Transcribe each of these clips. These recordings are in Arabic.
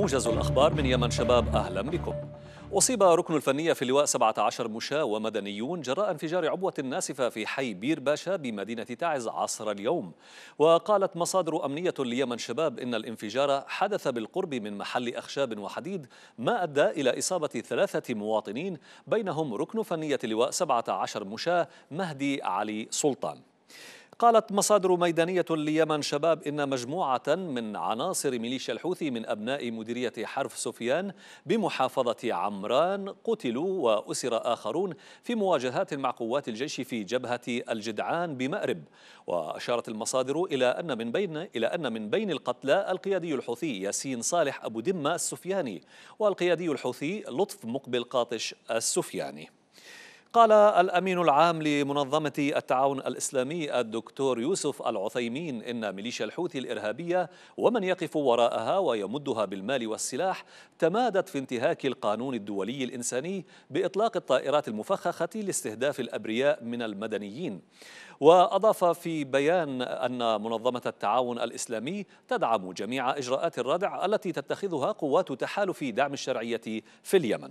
موجز الأخبار من يمن شباب أهلا بكم أصيب ركن الفنية في اللواء 17 مشاة ومدنيون جراء انفجار عبوة ناسفة في حي بير باشا بمدينة تعز عصر اليوم وقالت مصادر أمنية ليمن شباب إن الانفجار حدث بالقرب من محل أخشاب وحديد ما أدى إلى إصابة ثلاثة مواطنين بينهم ركن فنية لواء 17 مشاة مهدي علي سلطان قالت مصادر ميدانية ليمن شباب إن مجموعة من عناصر ميليشيا الحوثي من أبناء مديرية حرف سفيان بمحافظة عمران قتلوا وأسر آخرون في مواجهات مع قوات الجيش في جبهة الجدعان بمأرب وأشارت المصادر إلى أن من بين إلى أن من بين القتلى القيادي الحوثي ياسين صالح أبو دمة السفياني والقيادي الحوثي لطف مقبل قاطش السفياني قال الأمين العام لمنظمة التعاون الإسلامي الدكتور يوسف العثيمين إن ميليشيا الحوثي الإرهابية ومن يقف وراءها ويمدها بالمال والسلاح تمادت في انتهاك القانون الدولي الإنساني بإطلاق الطائرات المفخخة لاستهداف الأبرياء من المدنيين وأضاف في بيان أن منظمة التعاون الإسلامي تدعم جميع إجراءات الردع التي تتخذها قوات تحالف دعم الشرعية في اليمن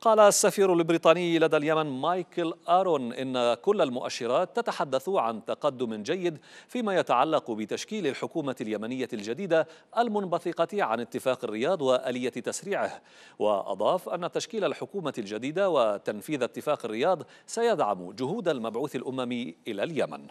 قال السفير البريطاني لدى اليمن مايكل آرون إن كل المؤشرات تتحدث عن تقدم جيد فيما يتعلق بتشكيل الحكومة اليمنية الجديدة المنبثقة عن اتفاق الرياض وآلية تسريعه وأضاف أن تشكيل الحكومة الجديدة وتنفيذ اتفاق الرياض سيدعم جهود المبعوث الأممي إلى اليمن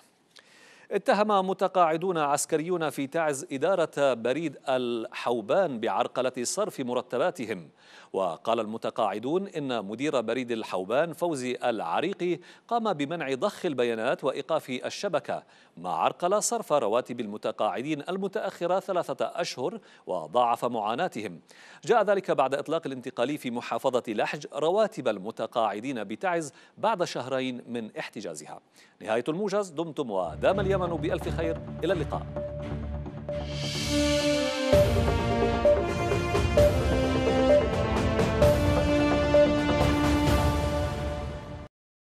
اتهم متقاعدون عسكريون في تعز إدارة بريد الحوبان بعرقلة صرف مرتباتهم وقال المتقاعدون إن مدير بريد الحوبان فوزي العريقي قام بمنع ضخ البيانات وإيقاف الشبكة مع عرقلة صرف رواتب المتقاعدين المتأخرة ثلاثة أشهر وضاعف معاناتهم جاء ذلك بعد إطلاق الانتقالي في محافظة لحج رواتب المتقاعدين بتعز بعد شهرين من احتجازها نهاية الموجز دمتم ودام اليوم اليمن بألف خير إلى اللقاء